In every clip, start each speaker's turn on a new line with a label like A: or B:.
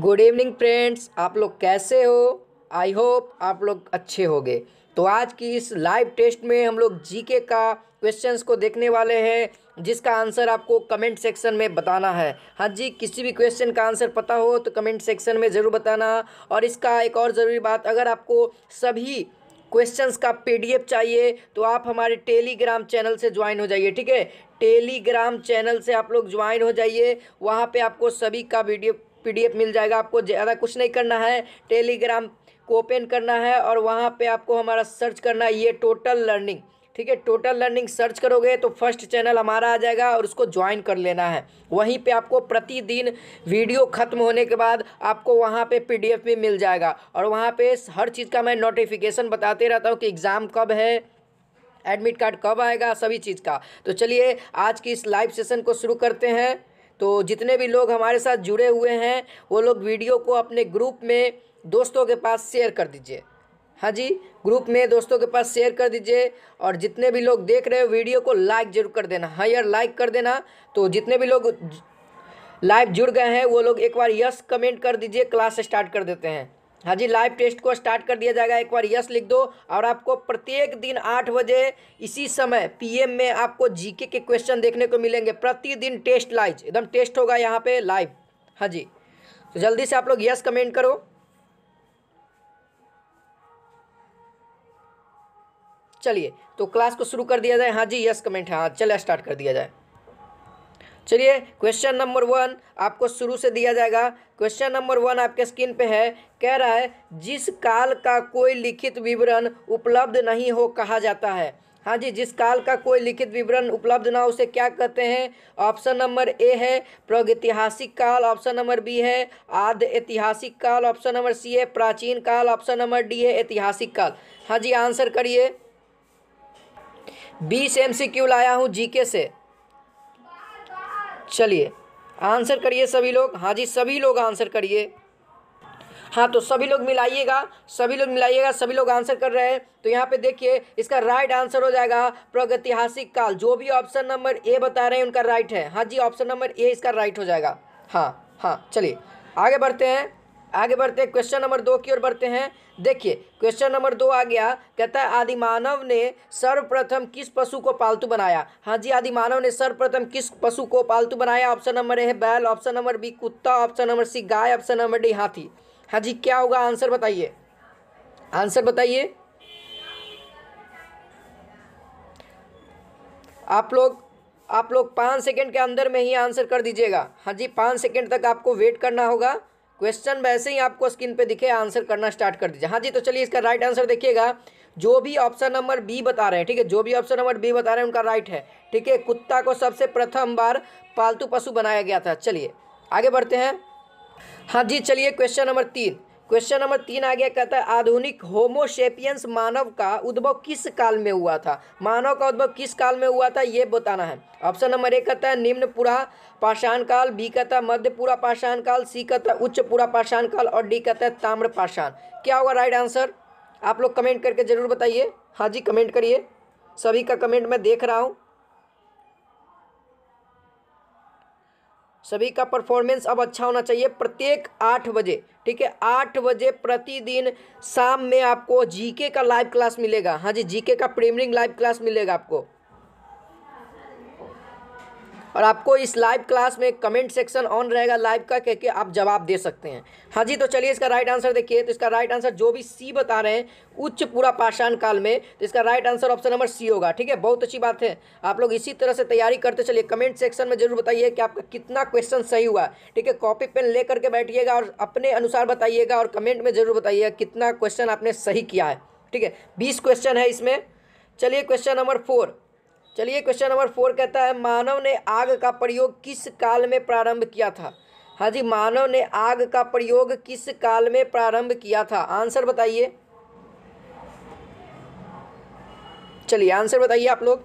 A: good evening friends आप लोग कैसे हो आई होप आप लोग अच्छे होंगे तो आज की इस लाइव टेस्ट में हम लोग जीके का क्वेश्चंस को देखने वाले हैं जिसका आंसर आपको कमेंट सेक्शन में बताना है हाँ जी किसी भी क्वेश्चन का आंसर पता हो तो कमेंट सेक्शन में ज़रूर बताना और इसका एक और ज़रूरी बात अगर आपको सभी क्वेश्चंस का पीडीएफ चाहिए तो आप हमारे टेलीग्राम चैनल से ज्वाइन हो जाइए ठीक है टेलीग्राम चैनल से आप लोग ज्वाइन हो जाइए वहाँ पे आपको सभी का वीडियो पीडीएफ मिल जाएगा आपको ज़्यादा कुछ नहीं करना है टेलीग्राम को ओपन करना है और वहाँ पे आपको हमारा सर्च करना है ये टोटल लर्निंग ठीक है टोटल लर्निंग सर्च करोगे तो फर्स्ट चैनल हमारा आ जाएगा और उसको ज्वाइन कर लेना है वहीं पे आपको प्रतिदिन वीडियो ख़त्म होने के बाद आपको वहाँ पे पीडीएफ भी मिल जाएगा और वहाँ पे हर चीज़ का मैं नोटिफिकेशन बताते रहता हूँ कि एग्ज़ाम कब है एडमिट कार्ड कब आएगा सभी चीज़ का तो चलिए आज की इस लाइव सेशन को शुरू करते हैं तो जितने भी लोग हमारे साथ जुड़े हुए हैं वो लोग वीडियो को अपने ग्रुप में दोस्तों के पास शेयर कर दीजिए हाँ जी ग्रुप में दोस्तों के पास शेयर कर दीजिए और जितने भी लोग देख रहे हो वीडियो को लाइक जरूर कर देना हाँ यार लाइक कर देना तो जितने भी लोग लाइव जुड़ गए हैं वो लोग एक बार यस कमेंट कर दीजिए क्लास स्टार्ट कर देते हैं हाँ जी लाइव टेस्ट को स्टार्ट कर दिया जाएगा एक बार यस लिख दो और आपको प्रत्येक दिन आठ बजे इसी समय पीएम में आपको जीके के क्वेश्चन देखने को मिलेंगे प्रतिदिन टेस्ट लाइज एकदम टेस्ट होगा यहाँ पे लाइव हाँ जी तो जल्दी से आप लोग यस कमेंट करो चलिए तो क्लास को शुरू कर दिया जाए हाँ जी यस कमेंट हाँ चलिए स्टार्ट कर दिया जाए चलिए क्वेश्चन नंबर वन आपको शुरू से दिया जाएगा क्वेश्चन नंबर वन आपके स्क्रीन पे है कह रहा है जिस काल का कोई लिखित विवरण उपलब्ध नहीं हो कहा जाता है हाँ जी जिस काल का कोई लिखित विवरण उपलब्ध ना हो उसे क्या कहते हैं ऑप्शन नंबर ए है प्रागैतिहासिक काल ऑप्शन नंबर बी है आध ऐतिहासिक काल ऑप्शन नंबर सी है प्राचीन काल ऑप्शन नंबर डी है ऐतिहासिक काल हाँ जी आंसर करिए बीस एम सी क्यू लाया हूँ जीके से चलिए आंसर करिए सभी लोग हाँ जी सभी लोग आंसर करिए हाँ तो सभी लोग मिलाइएगा सभी लोग मिलाइएगा सभी लोग आंसर कर रहे हैं तो यहाँ पे देखिए इसका राइट आंसर हो जाएगा प्रगतिहासिक काल जो भी ऑप्शन नंबर ए बता रहे हैं उनका राइट है हाँ जी ऑप्शन नंबर ए इसका राइट हो जाएगा हाँ हाँ चलिए आगे बढ़ते हैं आगे बढ़ते हैं क्वेश्चन नंबर दो की ओर बढ़ते हैं देखिए क्वेश्चन नंबर दो आ गया कहता है आदि मानव ने सर्वप्रथम किस पशु को पालतू बनाया हाँ जी आदि मानव ने सर्वप्रथम किस पशु को पालतू बनाया ऑप्शन नंबर ए है बैल ऑप्शन नंबर बी कुत्ता ऑप्शन नंबर सी गाय ऑप्शन नंबर डी हाथी हाँ जी क्या होगा आंसर बताइए आंसर बताइए आप लोग आप लोग पाँच सेकेंड के अंदर में ही आंसर कर दीजिएगा हाँ जी पाँच सेकेंड तक आपको वेट करना होगा क्वेश्चन वैसे ही आपको स्क्रीन पे दिखे आंसर करना स्टार्ट कर दीजिए हाँ जी तो चलिए इसका राइट आंसर देखिएगा जो भी ऑप्शन नंबर बी बता रहे हैं ठीक है जो भी ऑप्शन नंबर बी बता रहे हैं उनका राइट है ठीक है कुत्ता को सबसे प्रथम बार पालतू पशु बनाया गया था चलिए आगे बढ़ते हैं हाँ जी चलिए क्वेश्चन नंबर तीन क्वेश्चन नंबर तीन आगे कहता है आधुनिक होमोशेपियंस मानव का उद्भव किस काल में हुआ था मानव का उद्भव किस काल में हुआ था ये बताना है ऑप्शन नंबर एक कहता है निम्न पूरा पाषाण काल बी कहता है मध्य पूरा पाषाण काल सी कहता है उच्च पूरा पाषाण काल और डी कहता है ताम्र पाषाण क्या होगा राइट आंसर आप लोग कमेंट करके ज़रूर बताइए हाँ जी कमेंट करिए सभी का कमेंट मैं देख रहा हूँ सभी का परफॉर्मेंस अब अच्छा होना चाहिए प्रत्येक आठ बजे ठीक है आठ बजे प्रतिदिन शाम में आपको जीके का लाइव क्लास मिलेगा हाँ जी जीके का प्रीमियरिंग लाइव क्लास मिलेगा आपको और आपको इस लाइव क्लास में कमेंट सेक्शन ऑन रहेगा लाइव का कह के आप जवाब दे सकते हैं हाँ जी तो चलिए इसका राइट आंसर देखिए तो इसका राइट आंसर जो भी सी बता रहे हैं उच्च पूरा पाषाण काल में तो इसका right answer option number C होगा ठीक है बहुत अच्छी बात है आप लोग इसी तरह से तैयारी करते चलिए कमेंट सेक्शन में जरूर बताइए कि आपका कितना क्वेश्चन सही हुआ ठीक है कॉपी पेन ले करके बैठिएगा और अपने अनुसार बताइएगा और कमेंट में जरूर बताइएगा कितना क्वेश्चन आपने सही किया है ठीक है बीस क्वेश्चन है इसमें चलिए क्वेश्चन नंबर फोर चलिए क्वेश्चन नंबर फोर कहता है मानव ने आग का प्रयोग किस काल में प्रारंभ किया था हाँ जी मानव ने आग का प्रयोग किस काल में प्रारंभ किया था आंसर बताइए चलिए आंसर बताइए आप लोग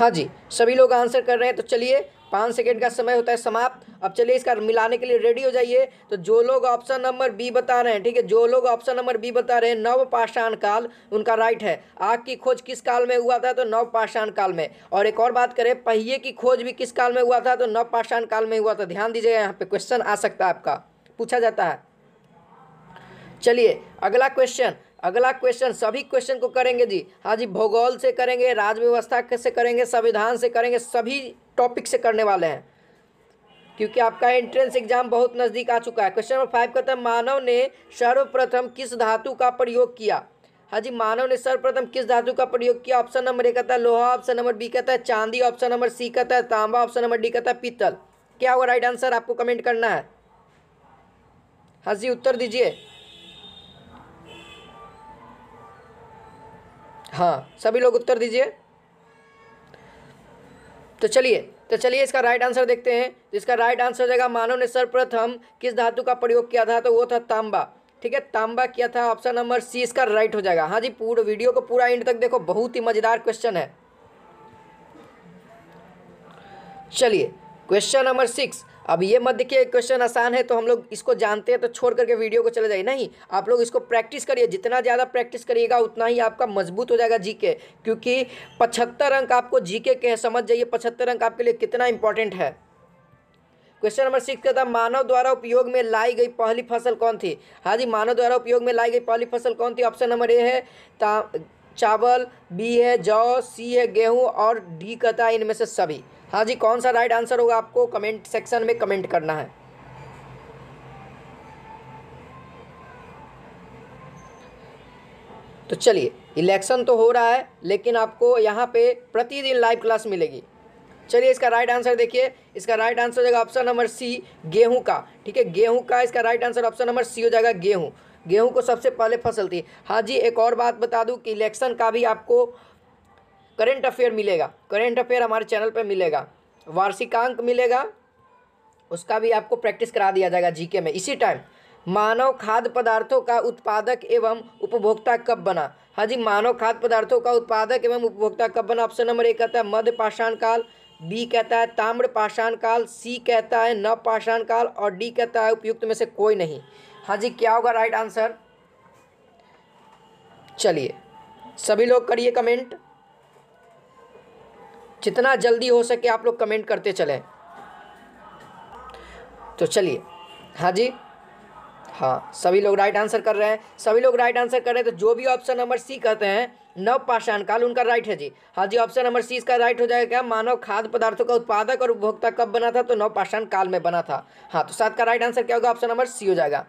A: हाँ जी सभी लोग आंसर कर रहे हैं तो चलिए पाँच सेकेंड का समय होता है समाप्त अब चलिए इसका मिलाने के लिए रेडी हो जाइए तो जो लोग ऑप्शन नंबर बी बता रहे हैं ठीक है जो लोग ऑप्शन नंबर बी बता रहे हैं नव पाषाण काल उनका राइट है आग की खोज किस काल में हुआ था तो नव पाषाण काल में और एक और बात करें पहिए की खोज भी किस काल में हुआ था तो नव पाषाण काल में हुआ था ध्यान दीजिएगा यहाँ पे क्वेश्चन आ सकता है आपका पूछा जाता है चलिए अगला क्वेश्चन अगला क्वेश्चन सभी क्वेश्चन को करेंगे जी हाँ जी भूगोल से करेंगे राज्य व्यवस्था से करेंगे संविधान से करेंगे सभी टॉपिक से करने वाले हैं क्योंकि आपका एंट्रेंस एग्जाम बहुत नज़दीक आ चुका है क्वेश्चन नंबर फाइव कहते हैं मानव ने सर्वप्रथम किस धातु का प्रयोग किया हाँ जी मानव ने सर्वप्रथम किस धातु का प्रयोग किया ऑप्शन नंबर ए कहता है लोहा ऑप्शन नंबर बी कहता है चांदी ऑप्शन नंबर सी कहता है तांबा ऑप्शन नंबर डी कहता है पीतल क्या होगा राइट आंसर आपको कमेंट करना है हाँ जी उत्तर दीजिए हाँ सभी लोग उत्तर दीजिए तो चलिए तो चलिए इसका राइट आंसर देखते हैं तो इसका राइट आंसर हो जाएगा मानव ने सर्वप्रथम किस धातु का प्रयोग किया था तो वो था तांबा ठीक है तांबा किया था ऑप्शन नंबर सी इसका राइट हो जाएगा हाँ जी पूरा वीडियो को पूरा एंड तक देखो बहुत ही मजेदार क्वेश्चन है चलिए क्वेश्चन नंबर सिक्स अब ये मत देखिए क्वेश्चन आसान है तो हम लोग इसको जानते हैं तो छोड़ करके वीडियो को चले जाइए नहीं आप लोग इसको प्रैक्टिस करिए जितना ज़्यादा प्रैक्टिस करिएगा उतना ही आपका मजबूत हो जाएगा जीके क्योंकि पचहत्तर अंक आपको जीके के हैं समझ जाइए पचहत्तर अंक आपके लिए कितना इंपॉर्टेंट है क्वेश्चन नंबर सिक्स का था मानव द्वारा उपयोग में लाई गई पहली फसल कौन थी हाँ जी मानव द्वारा उपयोग में लाई गई पहली फसल कौन थी ऑप्शन नंबर ए है चावल बी है जौ सी है गेहूँ और डी कहता है इनमें से सभी हाँ जी कौन सा राइट आंसर होगा आपको कमेंट सेक्शन में कमेंट करना है तो चलिए इलेक्शन तो हो रहा है लेकिन आपको यहाँ पे प्रतिदिन लाइव क्लास मिलेगी चलिए इसका राइट आंसर देखिए इसका राइट आंसर हो जाएगा ऑप्शन नंबर सी गेहूं का ठीक है गेहूं का इसका right answer option number C हो जाएगा गेहूं गेहूं को सबसे पहले फसल थी हाँ जी एक और बात बता दूं कि इलेक्शन का भी आपको करेंट अफेयर मिलेगा करेंट अफेयर हमारे चैनल पर मिलेगा वार्षिकांक मिलेगा उसका भी आपको प्रैक्टिस करा दिया जाएगा जीके में इसी टाइम मानव खाद्य पदार्थों का उत्पादक एवं उपभोक्ता कब बना हाँ जी मानव खाद्य पदार्थों का उत्पादक एवं उपभोक्ता कब बना ऑप्शन नंबर एक कहता है मध्य पाषाण काल बी कहता है ताम्र पाषाण काल सी कहता है नव पाषाण काल और डी कहता है उपयुक्त में से कोई नहीं हाँ जी क्या होगा राइट आंसर चलिए सभी लोग करिए कमेंट जितना जल्दी हो सके आप लोग कमेंट करते चलें तो चलिए हाँ जी हाँ सभी लोग राइट आंसर कर रहे हैं सभी लोग राइट आंसर कर रहे हैं तो जो भी ऑप्शन नंबर सी कहते हैं नव पाषाण काल उनका राइट है जी हाँ जी ऑप्शन नंबर सी इसका राइट हो जाएगा क्या मानव खाद्य पदार्थों का उत्पादक और उपभोक्ता कब बना था तो नव पाषाण काल में बना था हाँ तो सात का राइट आंसर क्या होगा ऑप्शन नंबर सी हो जाएगा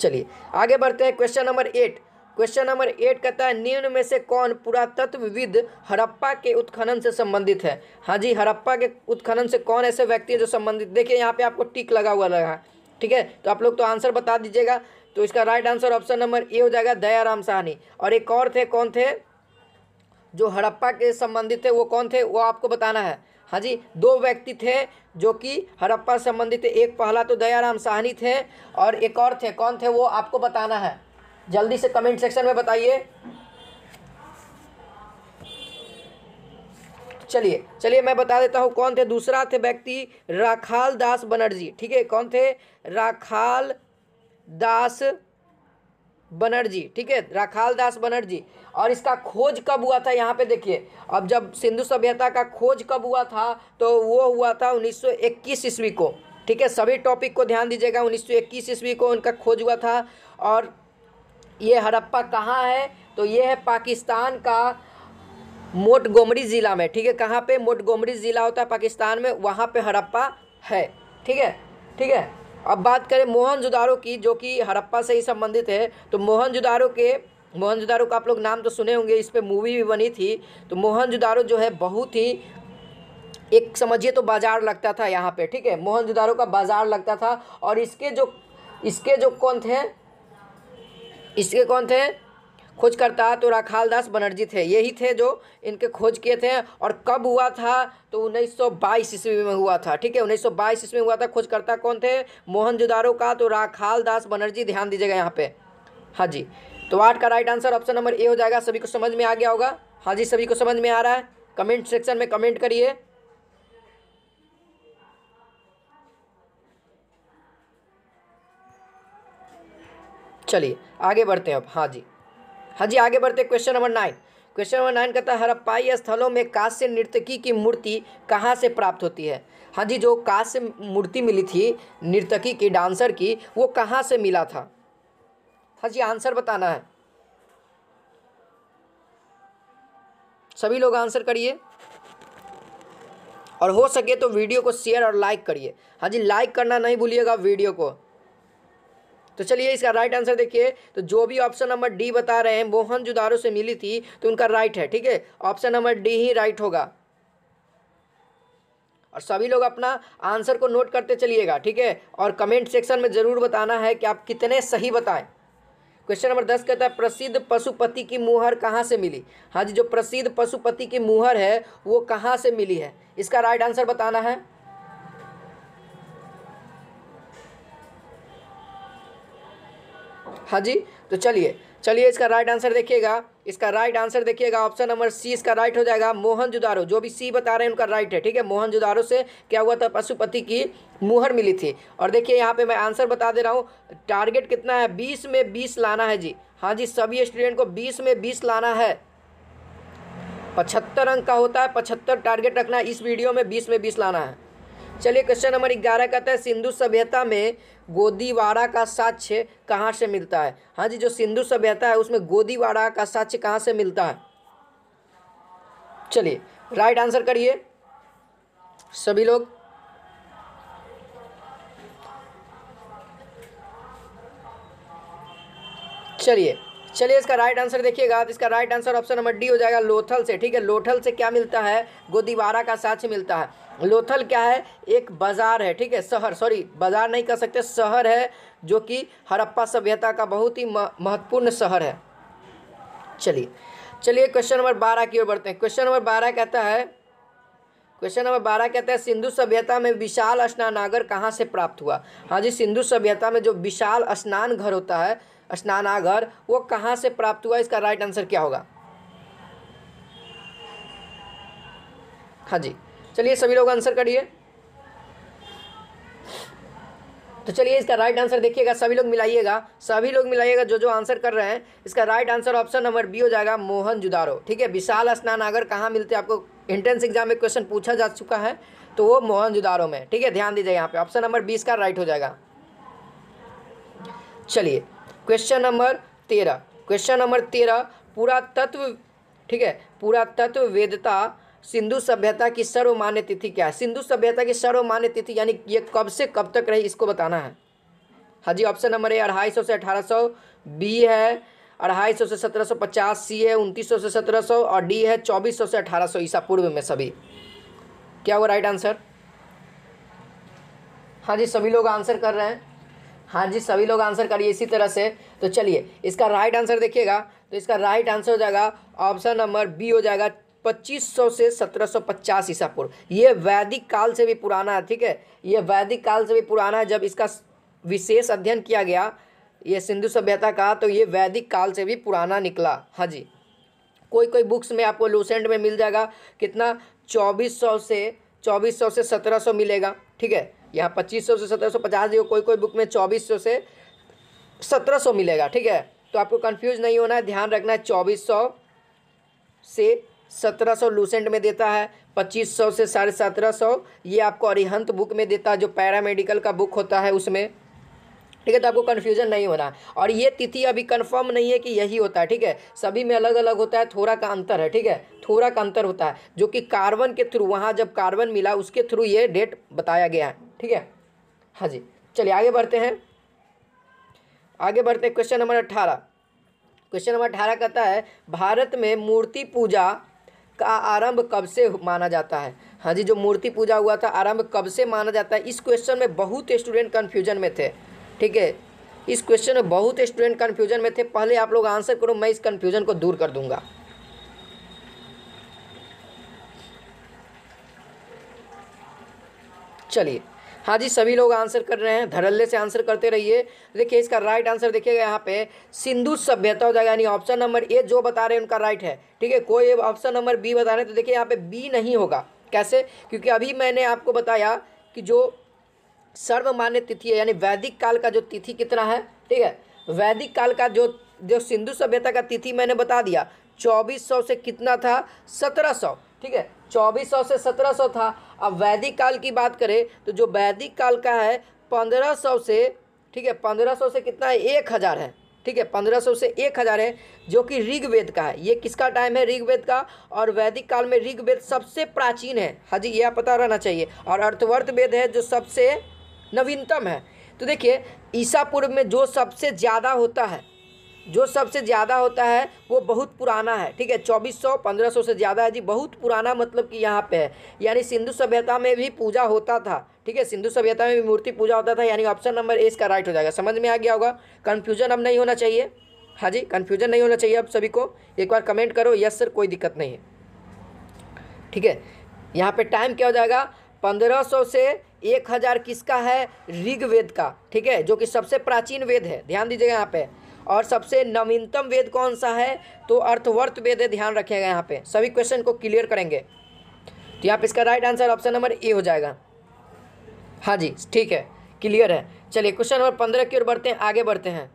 A: चलिए आगे बढ़ते हैं question number eight question number eight कहता है निम्न में से कौन पुरातत्वविद हड़प्पा के उत्खनन से संबंधित है हाँ जी हड़प्पा के उत्खनन से कौन ऐसे व्यक्ति है जो संबंधित देखिए यहाँ पे आपको टिक लगा हुआ लगा ठीक है तो आप लोग तो आंसर बता दीजिएगा तो इसका right answer option number A हो जाएगा दयाराम साहनी और एक और थे कौन थे जो हड़प्पा के संबंधित थे वो कौन थे वो आपको बताना है हाँ जी दो व्यक्ति थे जो कि हड़प्पा संबंधित एक पहला तो दयाराम साहनी थे और एक और थे कौन थे वो आपको बताना है जल्दी से कमेंट सेक्शन में बताइए चलिए चलिए मैं बता देता हूँ कौन थे दूसरा थे व्यक्ति राखाल दास बनर्जी ठीक है कौन थे राखाल दास बनर्जी ठीक है राखाल दास बनर्जी और इसका खोज कब हुआ था यहाँ पे देखिए अब जब सिंधु सभ्यता का खोज कब हुआ था तो वो हुआ था 1921 ईस्वी को ठीक है सभी टॉपिक को ध्यान दीजिएगा 1921 ईस्वी को उनका खोज हुआ था और ये हड़प्पा कहाँ है तो ये है पाकिस्तान का मोटगोमरी ज़िला में ठीक है कहाँ पे मोटगोमरी ज़िला होता है पाकिस्तान में वहाँ पे हड़प्पा है ठीक है ठीक है अब बात करें जुदारो की जो कि हड़प्पा से ही संबंधित है तो जुदारो के जुदारो का आप लोग नाम तो सुने होंगे इस पर मूवी भी बनी थी तो जुदारो जो है बहुत ही एक समझिए तो बाज़ार लगता था यहाँ पर ठीक है मोहन का बाज़ार लगता था और इसके जो इसके जो कौन थे इसके कौन थे खोजकर्ता तो राखाल दास बनर्जी थे यही थे जो इनके खोज किए थे और कब हुआ था तो 1922 ईस्वी में हुआ था ठीक है 1922 ईस्वी में हुआ था खोजकर्ता कौन थे मोहनजुदारो का तो राखाल दास बनर्जी ध्यान दीजिएगा यहाँ पे हाँ जी तो आठ का right answer option number A हो जाएगा सभी को समझ में आ गया होगा हाँ जी सभी को समझ में आ रहा है कमेंट सेक्शन में कमेंट करिए चलिए आगे बढ़ते हैं अब हाँ जी हाँ जी आगे बढ़ते question number nine question number nine कहता है हरप्पाई स्थलों में कांस्य नृतकी की मूर्ति कहाँ से प्राप्त होती है हाँ जी जो कांस्य मूर्ति मिली थी नृतकी की डांसर की वो कहाँ से मिला था हाँ जी आंसर बताना है सभी लोग आंसर करिए और हो सके तो वीडियो को शेयर और लाइक करिए हाँ जी लाइक करना नहीं भूलिएगा वीडियो को तो चलिए इसका राइट आंसर देखिए तो जो भी ऑप्शन नंबर डी बता रहे हैं जुदारो से मिली थी तो उनका राइट है ठीक है ऑप्शन नंबर डी ही राइट होगा और सभी लोग अपना आंसर को नोट करते चलिएगा ठीक है और कमेंट सेक्शन में ज़रूर बताना है कि आप कितने सही बताएं क्वेश्चन नंबर दस कहता है प्रसिद्ध पशुपति की मुहर कहाँ से मिली हाँ जी जो प्रसिद्ध पशुपति की मुहर है वो कहाँ से मिली है इसका राइट आंसर बताना है हाँ जी तो चलिए चलिए इसका राइट आंसर देखिएगा इसका राइट आंसर देखिएगा ऑप्शन नंबर सी इसका राइट हो जाएगा मोहन जुदारो जो भी सी बता रहे हैं उनका राइट है ठीक है मोहन जुदारो से क्या हुआ था पशुपति की मुहर मिली थी और देखिए यहाँ पे मैं आंसर बता दे रहा हूँ टारगेट कितना है बीस में बीस लाना है जी हाँ जी सभी स्टूडेंट को बीस में बीस लाना है पचहत्तर अंक का होता है पचहत्तर टारगेट रखना है इस वीडियो में बीस में बीस लाना है चलिए क्वेश्चन नंबर ग्यारह कहता है सिंधु सभ्यता में गोदीवाड़ा का साक्ष्य कहाँ से मिलता है हाँ जी जो सिंधु सभ्यता है उसमें गोदीवाड़ा का साक्ष्य कहाँ से मिलता है चलिए राइट आंसर करिए सभी लोग चलिए चलिए इसका राइट आंसर देखिएगा आप इसका right answer option number D हो जाएगा लोथल से ठीक है लोथल से क्या मिलता है गोदीवारा का ही मिलता है लोथल क्या है एक बाजार है ठीक है शहर सॉरी बाजार नहीं कह सकते शहर है जो कि हड़प्पा सभ्यता का बहुत ही महत्वपूर्ण शहर है चलिए चलिए क्वेश्चन नंबर बारह की ओर बढ़ते हैं क्वेश्चन नंबर बारह कहता है क्वेश्चन नंबर बारह कहता है सिंधु सभ्यता में विशाल स्नानागर कहाँ से प्राप्त हुआ हाँ जी सिंधु सभ्यता में जो विशाल स्नान घर होता है स्नानाघर वो कहाँ से प्राप्त हुआ इसका राइट आंसर क्या होगा हाँ जी चलिए सभी लोग आंसर करिए तो चलिए इसका राइट आंसर देखिएगा सभी लोग मिलाइएगा सभी लोग मिलाइएगा जो जो आंसर कर रहे हैं इसका right answer option number B हो जाएगा मोहन जुदारो ठीक है विशाल स्नानागर कहाँ मिलते हैं आपको एंट्रेंस एग्जाम में क्वेश्चन पूछा जा चुका है तो वो मोहन जुदारो में ठीक है ध्यान दीजिए यहाँ पे ऑप्शन नंबर बीस का राइट हो जाएगा चलिए क्वेश्चन नंबर तेरह क्वेश्चन नंबर तेरह पुरातत्व ठीक है पुरातत्व वेदता सिंधु सभ्यता की सर्वमान्य तिथि क्या है सिंधु सभ्यता की सर्वमान्य तिथि यानी ये कब से कब तक रही इसको बताना है हाँ जी ऑप्शन नंबर ए अढ़ाई सौ से अठारह सौ बी है अढ़ाई सौ से सत्रह सौ पचास सी है उनतीस सौ से सत्रह सौ और डी है चौबीस सौ से अठारह सौ ईसा पूर्व में सभी क्या हुआ राइट आंसर हाँ जी सभी लोग आंसर कर रहे हैं हाँ जी सभी लोग आंसर करिए इसी तरह से तो चलिए इसका राइट आंसर देखिएगा तो इसका राइट आंसर हो जाएगा ऑप्शन नंबर बी हो जाएगा 2500 से 1750 ईसा पूर्व ये वैदिक काल से भी पुराना है ठीक है ये वैदिक काल से भी पुराना है जब इसका विशेष अध्ययन किया गया ये सिंधु सभ्यता का तो ये वैदिक काल से भी पुराना निकला हाँ जी कोई कोई बुक्स में आपको लूसेंट में मिल जाएगा कितना 2400 से 2400 से 1700 मिलेगा ठीक है यहाँ पच्चीस सौ से सत्रह सौ पचास जो कोई कोई बुक में चौबीस सौ से सत्रह सौ मिलेगा ठीक है तो आपको कन्फ्यूज नहीं होना है ध्यान रखना है चौबीस सौ से सत्रह सौ लूसेंट में देता है पच्चीस सौ से साढ़े सत्रह सौ ये आपको अरिहंत बुक में देता है जो पैरामेडिकल का बुक होता है उसमें ठीक है तो आपको कन्फ्यूजन नहीं होना और ये तिथि अभी कन्फर्म नहीं है कि यही होता है ठीक है सभी में अलग अलग होता है थोड़ा का अंतर है ठीक है थोड़ा का अंतर होता है जो कि कार्बन के थ्रू वहाँ जब कार्बन मिला उसके थ्रू ये डेट बताया गया है ठीक है हाँ जी चलिए आगे बढ़ते हैं आगे बढ़ते हैं क्वेश्चन नंबर अट्ठारह क्वेश्चन नंबर अठारह कहता है भारत में मूर्ति पूजा का आरंभ कब से माना जाता है हाँ जी जो मूर्ति पूजा हुआ था आरंभ कब से माना जाता है इस क्वेश्चन में बहुत स्टूडेंट कन्फ्यूजन में थे ठीक है इस क्वेश्चन में बहुत स्टूडेंट कन्फ्यूजन में थे पहले आप लोग आंसर करो मैं इस कन्फ्यूजन को दूर कर दूंगा चलिए हाँ जी सभी लोग आंसर कर रहे हैं धड़ल्ले से आंसर करते रहिए देखिए इसका राइट आंसर देखिएगा यहाँ पे सिंधु सभ्यता हो जाएगा यानी ऑप्शन नंबर ए जो बता रहे हैं उनका राइट है ठीक है कोई ऑप्शन नंबर बी बता रहे हैं तो देखिए यहाँ पे बी नहीं होगा कैसे क्योंकि अभी मैंने आपको बताया कि जो सर्वमान्य तिथि है यानी वैदिक काल का जो तिथि कितना है ठीक है वैदिक काल का जो जो सिंधु सभ्यता का तिथि मैंने बता दिया चौबीस सौ से कितना था सत्रह सौ ठीक है चौबीस सौ से सत्रह सौ था अब वैदिक काल की बात करें तो जो वैदिक काल का है पंद्रह सौ से ठीक है पंद्रह सौ से कितना है एक हज़ार है ठीक है पंद्रह सौ से एक हज़ार है जो कि ऋग्वेद का है ये किसका टाइम है ऋग्वेद का और वैदिक काल में ऋग्वेद सबसे प्राचीन है हाँ जी यह पता रहना चाहिए और अर्थवर्त वेद है जो सबसे नवीनतम है तो देखिए ईसा पूर्व में जो सबसे ज़्यादा होता है जो सबसे ज़्यादा होता है वो बहुत पुराना है ठीक है चौबीस सौ पंद्रह सौ से ज़्यादा है जी बहुत पुराना मतलब कि यहाँ पे है यानी सिंधु सभ्यता में भी पूजा होता था ठीक है सिंधु सभ्यता में भी मूर्ति पूजा होता था यानी ऑप्शन नंबर ए इसका राइट हो जाएगा समझ में आ गया होगा कन्फ्यूजन अब नहीं होना चाहिए हाँ जी कन्फ्यूजन नहीं होना चाहिए अब सभी को एक बार कमेंट करो यस सर कोई दिक्कत नहीं है ठीक है यहाँ पर टाइम क्या हो जाएगा पंद्रह सौ से एक हज़ार किसका है ऋग्वेद का ठीक है जो कि सबसे प्राचीन वेद है ध्यान दीजिएगा यहाँ पे और सबसे नवीनतम वेद कौन सा है तो अर्थवर्त वेद है ध्यान रखेगा यहाँ पे सभी क्वेश्चन को क्लियर करेंगे तो यहाँ पे इसका right answer option number A हो जाएगा हाँ जी ठीक है क्लियर है चलिए क्वेश्चन नंबर पंद्रह की ओर बढ़ते हैं आगे बढ़ते हैं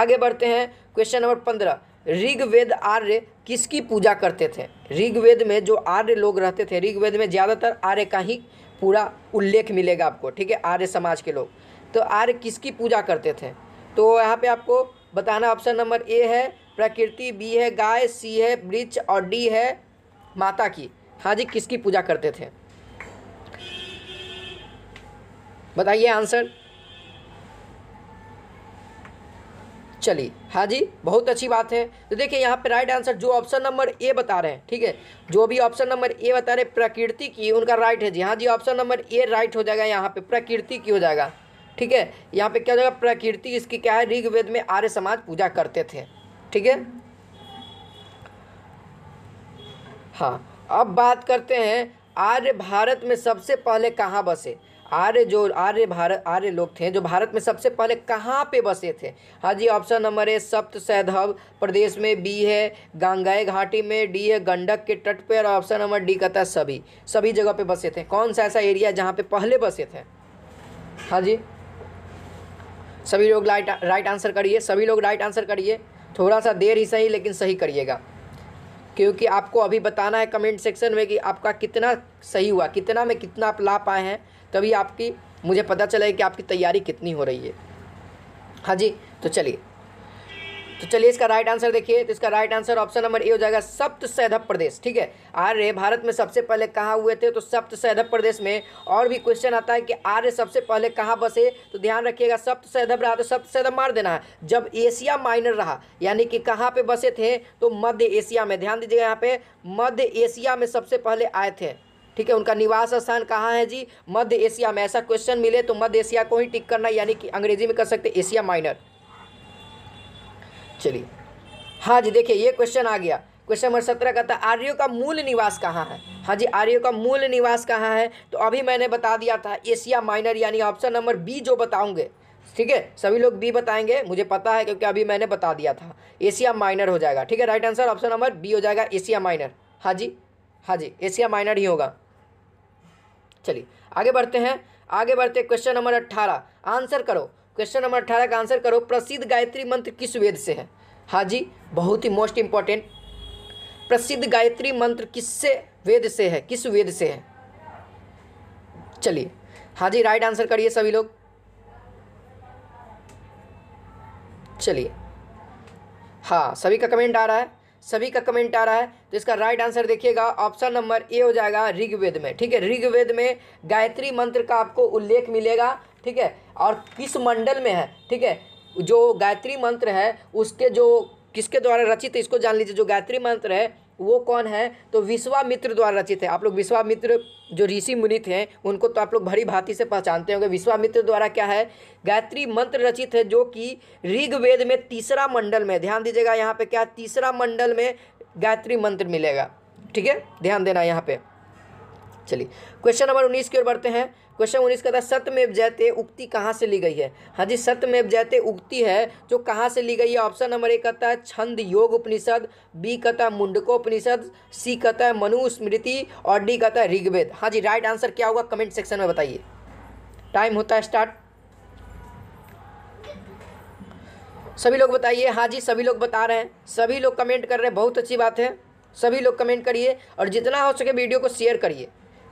A: आगे बढ़ते हैं क्वेश्चन नंबर पंद्रह ऋग्वेद आर्य किसकी पूजा करते थे ऋग्वेद में जो आर्य लोग रहते थे ऋग्वेद में ज़्यादातर आर्य का ही पूरा उल्लेख मिलेगा आपको ठीक है आर्य समाज के लोग तो आर्य किसकी पूजा करते थे तो यहाँ पे आपको बताना ऑप्शन नंबर ए है प्रकृति बी है गाय सी है वृक्ष और डी है माता की हाँ जी किसकी पूजा करते थे बताइए आंसर चलिए हाँ जी बहुत अच्छी बात है तो देखिए यहाँ पे राइट आंसर जो ऑप्शन नंबर ए बता रहे हैं ठीक है जो भी ऑप्शन नंबर ए बता रहे प्रकृति की उनका राइट है जी हाँ जी ऑप्शन नंबर ए राइट हो जाएगा यहाँ पे प्रकृति की हो जाएगा ठीक है यहाँ पे क्या हो जाएगा प्रकृति इसकी क्या है ऋग्वेद में आर्य समाज पूजा करते थे ठीक है हाँ अब बात करते हैं आर्य भारत में सबसे पहले कहाँ बसे आर्य जो आर्य भारत आर्य लोग थे जो भारत में सबसे पहले कहाँ पे बसे थे हाँ जी ऑप्शन नंबर ए सप्त सैधव प्रदेश में बी है गंगाई घाटी में डी है गंडक के तट पे और ऑप्शन नंबर डी कहता है सभी सभी जगह पे बसे थे कौन सा ऐसा एरिया जहाँ पे पहले बसे थे हाँ जी सभी लोग राइट राइट आंसर करिए सभी लोग राइट आंसर करिए थोड़ा सा देर ही सही लेकिन सही करिएगा क्योंकि आपको अभी बताना है कमेंट सेक्शन में कि आपका कितना सही हुआ कितना में कितना आप ला पाए हैं तभी आपकी मुझे पता चले कि आपकी तैयारी कितनी हो रही है हाँ जी तो चलिए तो चलिए इसका राइट आंसर देखिए तो इसका right answer option number A हो जाएगा सप्त सैधव प्रदेश ठीक है आर्य भारत में सबसे पहले कहाँ हुए थे तो सप्त सैधव प्रदेश में और भी क्वेश्चन आता है कि आर्य सबसे पहले कहाँ बसे तो ध्यान रखिएगा सप्त सैधव रहा तो सप्त सैधव मार देना है जब एशिया माइनर रहा यानी कि कहाँ पर बसे थे तो मध्य एशिया में ध्यान दीजिएगा यहाँ पे मध्य एशिया में सबसे पहले आए थे ठीक है उनका निवास स्थान कहाँ है जी मध्य एशिया में ऐसा क्वेश्चन मिले तो मध्य एशिया को ही टिक करना यानी कि अंग्रेजी में कर सकते एशिया माइनर चलिए हाँ जी देखिए ये क्वेश्चन आ गया क्वेश्चन नंबर सत्रह का था आर्यो का मूल निवास कहाँ है हाँ जी आर्यो का मूल निवास कहाँ है तो अभी मैंने बता दिया था एशिया माइनर यानी ऑप्शन नंबर बी जो बताऊँगे ठीक है सभी लोग बी बताएंगे मुझे पता है क्योंकि अभी मैंने बता दिया था एशिया माइनर हो जाएगा ठीक है right answer option number B हो जाएगा एशिया माइनर हाँ जी हाँ जी एशिया माइनर ही होगा चलिए आगे बढ़ते हैं आगे बढ़ते क्वेश्चन नंबर अट्ठारह आंसर करो क्वेश्चन नंबर अट्ठारह का आंसर करो प्रसिद्ध गायत्री मंत्र किस वेद से है हाँ जी बहुत ही मोस्ट इम्पॉर्टेंट प्रसिद्ध गायत्री मंत्र किससे वेद से है किस वेद से है चलिए हाँ जी राइट आंसर करिए सभी लोग चलिए हाँ सभी का कमेंट आ रहा है सभी का कमेंट आ रहा है तो इसका राइट आंसर देखिएगा ऑप्शन नंबर ए हो जाएगा ऋग्वेद में ठीक है ऋग्वेद में गायत्री मंत्र का आपको उल्लेख मिलेगा ठीक है और किस मंडल में है ठीक है जो गायत्री मंत्र है उसके जो किसके द्वारा रचित है इसको जान लीजिए जो गायत्री मंत्र है वो कौन है तो विश्वामित्र द्वारा रचित है आप लोग विश्वामित्र जो ऋषि मुनि थे उनको तो आप लोग भरी भांति से पहचानते होंगे विश्वामित्र द्वारा क्या है गायत्री मंत्र रचित है जो कि ऋग्वेद में तीसरा मंडल में ध्यान दीजिएगा यहाँ पे क्या तीसरा मंडल में गायत्री मंत्र मिलेगा ठीक है ध्यान देना यहाँ पे चलिए क्वेश्चन नंबर उन्नीस की ओर बढ़ते हैं क्वेश्चन उन्नीस का था सत्यमेव जयते उक्ति कहाँ से ली गई है हाँ जी सत्यमेव जयते उक्ति है जो कहाँ से ली गई है ऑप्शन नंबर एक कहता है छंद योग उपनिषद बी कहता है मुंडकोपनिषद सी कहता है मनुस्मृति और डी कहता है ऋग्वेद हाँ जी राइट आंसर क्या होगा कमेंट सेक्शन में बताइए टाइम होता है स्टार्ट सभी लोग बताइए हाँ जी सभी लोग बता रहे हैं सभी लोग कमेंट कर रहे हैं बहुत अच्छी बात है सभी लोग कमेंट करिए और जितना हो सके वीडियो को शेयर करिए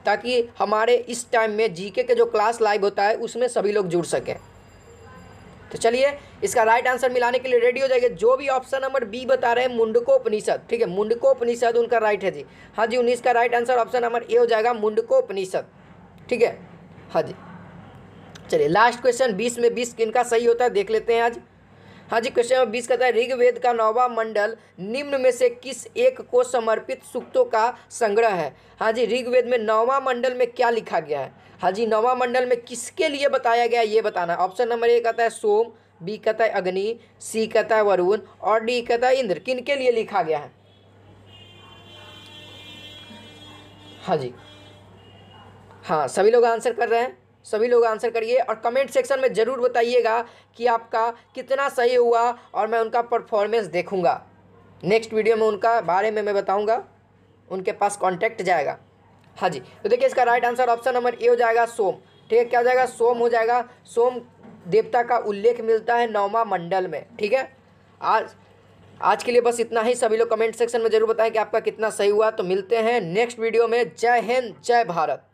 A: ताकि हमारे इस टाइम में जीके के जो क्लास लाइव होता है उसमें सभी लोग जुड़ सकें तो चलिए इसका राइट आंसर मिलाने के लिए रेडी हो जाएगा जो भी ऑप्शन नंबर बी बता रहे हैं मुंडकोपनिषद ठीक है मुंडकोपनिषद उनका राइट है जी हाँ जी उन्नीस का right answer option number A हो जाएगा मुंडकोपनिषद ठीक है हाँ जी चलिए लास्ट क्वेश्चन बीस में बीस किन का सही होता है देख लेते हैं आज हाँ जी क्वेश्चन नंबर बीस कहता है ऋग्वेद का नौवा मंडल निम्न में से किस एक को समर्पित सूक्तों का संग्रह है हाँ जी ऋग्वेद में नौवा मंडल में क्या लिखा गया है हाँ जी नौवा मंडल में किसके लिए बताया गया ये बताना ऑप्शन नंबर ए कहता है सोम बी कहता है अग्नि सी कहता है वरुण और डी कहता है इंद्र किन के लिए लिखा गया है हाँ जी हाँ सभी लोग आंसर कर रहे हैं सभी लोग आंसर करिए और कमेंट सेक्शन में ज़रूर बताइएगा कि आपका कितना सही हुआ और मैं उनका परफॉर्मेंस देखूँगा नेक्स्ट वीडियो में उनका बारे में मैं बताऊँगा उनके पास कॉन्टैक्ट जाएगा हाँ जी तो देखिए इसका right answer option number A हो जाएगा सोम ठीक है क्या हो जाएगा सोम हो जाएगा सोम देवता का उल्लेख मिलता है नौमा मंडल में ठीक है आज आज के लिए बस इतना ही सभी लोग कमेंट सेक्शन में जरूर बताएं कि आपका कितना सही हुआ तो मिलते हैं नेक्स्ट वीडियो में जय हिंद जय भारत